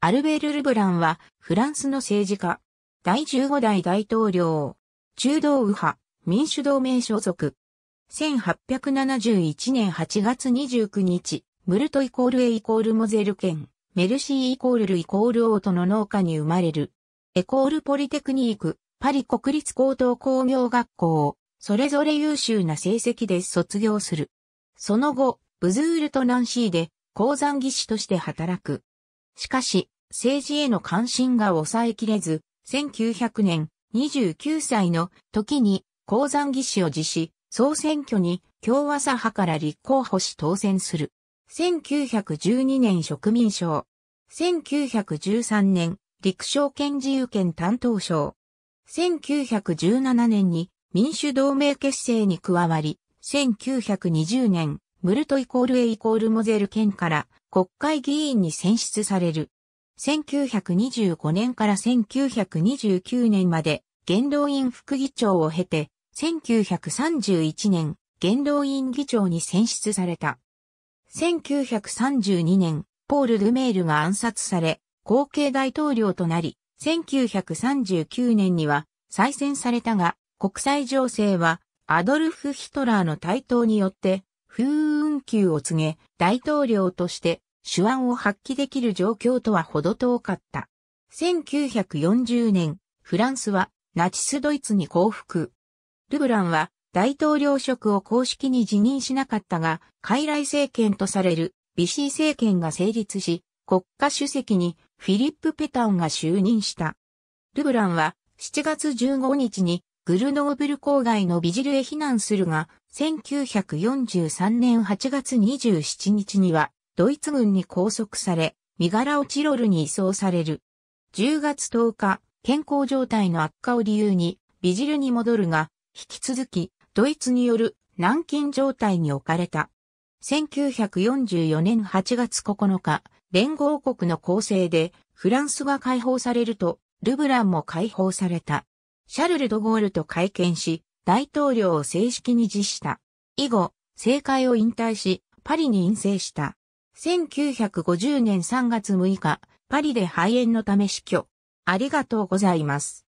アルベール・ルブランは、フランスの政治家。第15代大統領。中道右派、民主同盟所属。1871年8月29日、ムルトイコールエイコールモゼル県、メルシーイコールルイコールオートの農家に生まれる。エコールポリテクニーク、パリ国立高等工業学校、を、それぞれ優秀な成績で卒業する。その後、ブズールとナンシーで鉱山技師として働く。しかし、政治への関心が抑えきれず、1900年、29歳の時に鉱山技師を辞し、総選挙に共和左派から立候補し当選する。1912年植民省。1913年、陸商権自由権担当省。1917年に民主同盟結成に加わり、1920年、ムルトイコールエイコールモゼル県から国会議員に選出される。1925年から1929年まで元老院副議長を経て、1931年元老院議長に選出された。1932年、ポール・ルメールが暗殺され、後継大統領となり、1939年には再選されたが、国際情勢はアドルフ・ヒトラーの台頭によって、風雲級を告げ、大統領として手腕を発揮できる状況とはほど遠かった。1940年、フランスはナチスドイツに降伏。ルブランは大統領職を公式に辞任しなかったが、傀儡政権とされるビシー政権が成立し、国家主席にフィリップ・ペタンが就任した。ルブランは7月15日にグルノーブル郊外のビジルへ避難するが、1943年8月27日にはドイツ軍に拘束され、身柄をチロルに移送される。10月10日、健康状態の悪化を理由に、ビジルに戻るが、引き続き、ドイツによる軟禁状態に置かれた。1944年8月9日、連合国の構成で、フランスが解放されると、ルブランも解放された。シャルル・ド・ゴールと会見し、大統領を正式に辞した。以後、政界を引退し、パリに陰性した。1950年3月6日、パリで肺炎のため死去。ありがとうございます。